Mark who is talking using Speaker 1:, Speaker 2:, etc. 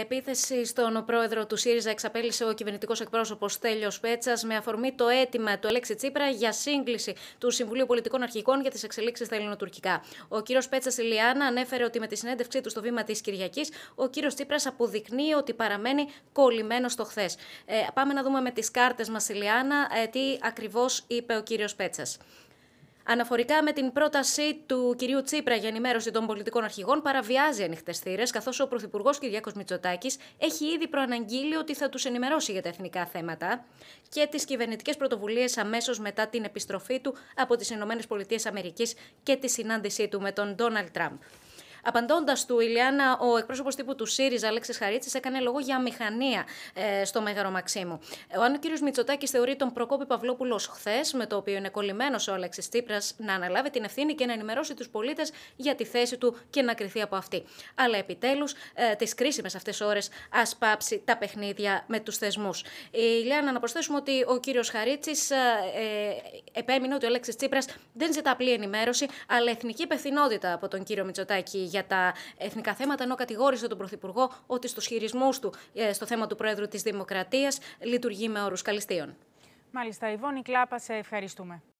Speaker 1: Επίθεση στον πρόεδρο του ΣΥΡΙΖΑ εξαπέλυσε ο κυβερνητικός εκπρόσωπος Τέλειο Πέτσας με αφορμή το αίτημα του Αλέξη Τσίπρα για σύγκληση του Συμβουλίου Πολιτικών Αρχικών για τις εξελίξεις στα ελληνοτουρκικά. Ο κύριος Πέτσας Ηλιάνα ανέφερε ότι με τη συνέντευξή του στο βήμα της Κυριακής, ο κύριος Τσίπρας αποδεικνύει ότι παραμένει κολλημένος στο χθες. Ε, πάμε να δούμε με τις κάρτες μας, Ηλιάνα, ε, τι ακριβώς είπε ο κύριος Πέτσας. Αναφορικά με την πρόταση του κυρίου Τσίπρα για ενημέρωση των πολιτικών αρχηγών, παραβιάζει ανοιχτές θύρες, καθώς ο Πρωθυπουργός Κυριάκος Μητσοτάκης έχει ήδη προαναγγείλει ότι θα τους ενημερώσει για τα εθνικά θέματα και τις κυβερνητικές πρωτοβουλίες αμέσως μετά την επιστροφή του από τις ΗΠΑ και τη συνάντησή του με τον Ντόναλτ Τραμπ. Απαντώντας του, Λιάννα, ο εκπρόσωπος τύπου του ΣΥΡΙΖΑ, Αλέξης Χαρίτσης, έκανε λόγο για μηχανία ε, στο Μέγαρο Μαξίμου. Αν ο κ. Μητσοτάκης θεωρεί τον Προκόπη Παυλόπουλος χθες, με το οποίο είναι κολλημένος ο Αλέξης Τσίπρας, να αναλάβει την ευθύνη και να ενημερώσει τους πολίτες για τη θέση του και να κρυθεί από αυτή. Αλλά επιτέλους, ε, τις κρίσιμες αυτές ώρες, ας πάψει τα παιχνίδια με τους θεσμούς. Η Λιάννα, να προσθέσουμε ότι ο κύριος Χαρίτσης ε, ε, επέμεινε ότι ο Αλέξης Τσίπρας δεν ζητά απλή ενημέρωση, αλλά εθνική υπευθυνότητα από τον κύριο Μητσοτάκη για τα εθνικά θέματα, ενώ κατηγόρησε τον Πρωθυπουργό ότι στους χειρισμούς του ε, στο θέμα του Πρόεδρου της Δημοκρατίας λειτουργεί με όρους καλυστίων. Μάλιστα, Ιβόνη Κλάπα, σε ευχαριστούμε.